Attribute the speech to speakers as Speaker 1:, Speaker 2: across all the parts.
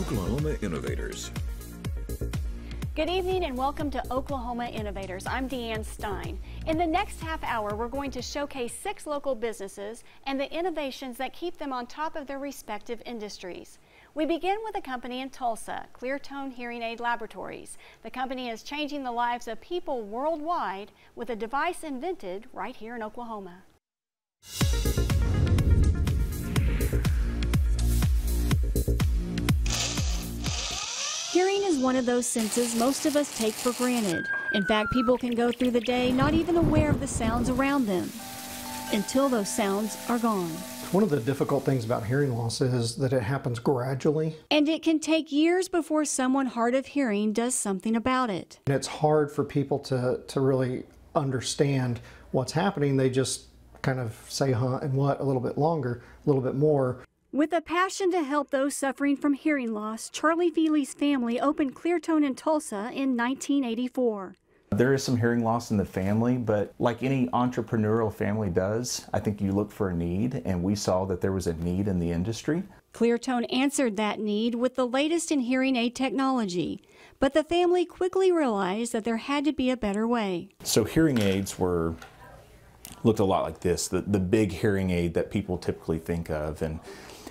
Speaker 1: Oklahoma Innovators.
Speaker 2: Good evening and welcome to Oklahoma Innovators. I'm Deanne Stein. In the next half hour, we're going to showcase six local businesses and the innovations that keep them on top of their respective industries. We begin with a company in Tulsa, Cleartone Hearing Aid Laboratories. The company is changing the lives of people worldwide with a device invented right here in Oklahoma. one of those senses most of us take for granted. In fact, people can go through the day not even aware of the sounds around them until those sounds are gone.
Speaker 3: One of the difficult things about hearing loss is that it happens gradually.
Speaker 2: And it can take years before someone hard of hearing does something about it.
Speaker 3: And it's hard for people to, to really understand what's happening. They just kind of say huh and what a little bit longer, a little bit more.
Speaker 2: With a passion to help those suffering from hearing loss, Charlie Feely's family opened Cleartone in Tulsa in 1984.
Speaker 1: There is some hearing loss in the family, but like any entrepreneurial family does, I think you look for a need, and we saw that there was a need in the industry.
Speaker 2: Cleartone answered that need with the latest in hearing aid technology, but the family quickly realized that there had to be a better way.
Speaker 1: So hearing aids were looked a lot like this, the, the big hearing aid that people typically think of, and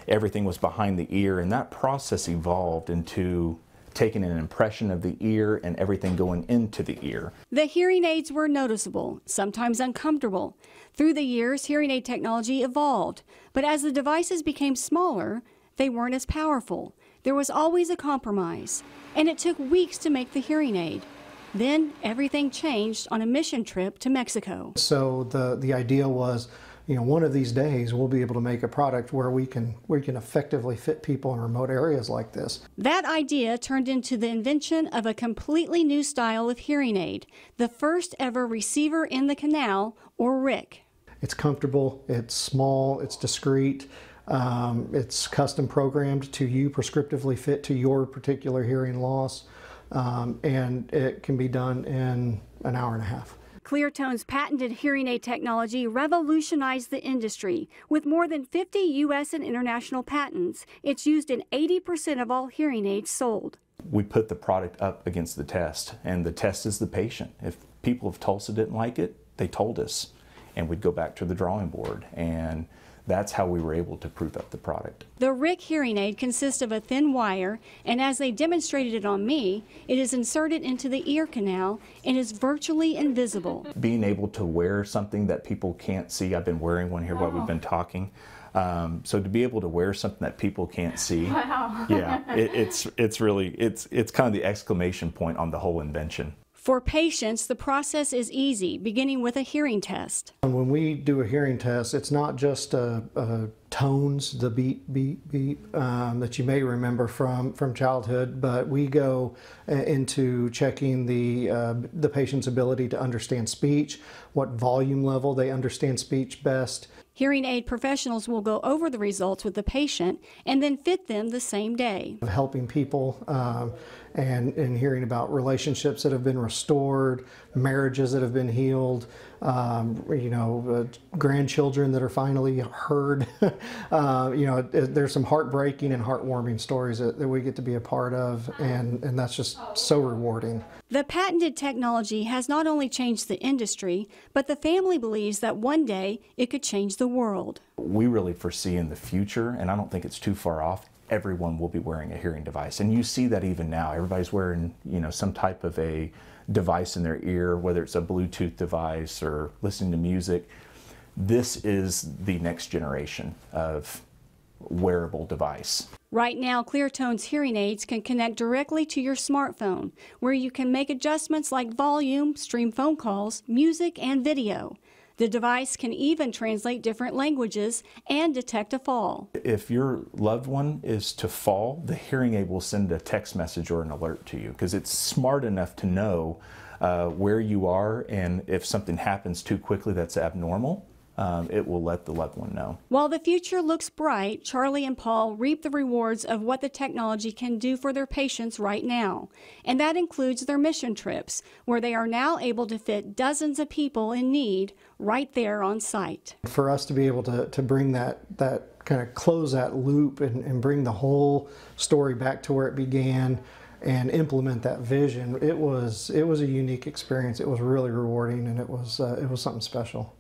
Speaker 1: everything was behind the ear. And that process evolved into taking an impression of the ear and everything going into the ear.
Speaker 2: The hearing aids were noticeable, sometimes uncomfortable. Through the years, hearing aid technology evolved, but as the devices became smaller, they weren't as powerful. There was always a compromise, and it took weeks to make the hearing aid. Then everything changed on a mission trip to Mexico.
Speaker 3: So the, the idea was you know, one of these days we'll be able to make a product where we can we can effectively fit people in remote areas like this.
Speaker 2: That idea turned into the invention of a completely new style of hearing aid, the first ever receiver in the canal or RIC.
Speaker 3: It's comfortable, it's small, it's discreet. Um, it's custom programmed to you, prescriptively fit to your particular hearing loss, um, and it can be done in an hour and a half.
Speaker 2: Cleartone's patented hearing aid technology revolutionized the industry. With more than 50 U.S. and international patents, it's used in 80% of all hearing aids sold.
Speaker 1: We put the product up against the test, and the test is the patient. If people of Tulsa didn't like it, they told us, and we'd go back to the drawing board. And that's how we were able to prove up the product.
Speaker 2: The Rick hearing aid consists of a thin wire, and as they demonstrated it on me, it is inserted into the ear canal and is virtually invisible.
Speaker 1: Being able to wear something that people can't see, I've been wearing one here wow. while we've been talking. Um, so to be able to wear something that people can't see, wow. yeah, it, it's it's really it's it's kind of the exclamation point on the whole invention.
Speaker 2: For patients, the process is easy, beginning with a hearing test.
Speaker 3: When we do a hearing test, it's not just a, a tones, the beep, beep, beep, um, that you may remember from from childhood. But we go uh, into checking the uh, the patient's ability to understand speech, what volume level they understand speech best.
Speaker 2: Hearing aid professionals will go over the results with the patient and then fit them the same day.
Speaker 3: Helping people um, and, and hearing about relationships that have been restored, marriages that have been healed, um, you know, uh, grandchildren that are finally heard. uh, you know, there's some heartbreaking and heartwarming stories that, that we get to be a part of, and, and that's just so rewarding.
Speaker 2: The patented technology has not only changed the industry, but the family believes that one day it could change the world.
Speaker 1: We really foresee in the future, and I don't think it's too far off, everyone will be wearing a hearing device. And you see that even now. Everybody's wearing, you know, some type of a device in their ear, whether it's a Bluetooth device or listening to music. This is the next generation of wearable device.
Speaker 2: Right now, Cleartone's hearing aids can connect directly to your smartphone, where you can make adjustments like volume, stream phone calls, music, and video. The device can even translate different languages and detect a fall.
Speaker 1: If your loved one is to fall, the hearing aid will send a text message or an alert to you because it's smart enough to know uh, where you are and if something happens too quickly that's abnormal, um, it will let the loved one know.
Speaker 2: While the future looks bright, Charlie and Paul reap the rewards of what the technology can do for their patients right now. And that includes their mission trips, where they are now able to fit dozens of people in need right there on site.
Speaker 3: For us to be able to, to bring that, that kind of close that loop and, and bring the whole story back to where it began and implement that vision, it was, it was a unique experience. It was really rewarding and it was, uh, it was something special.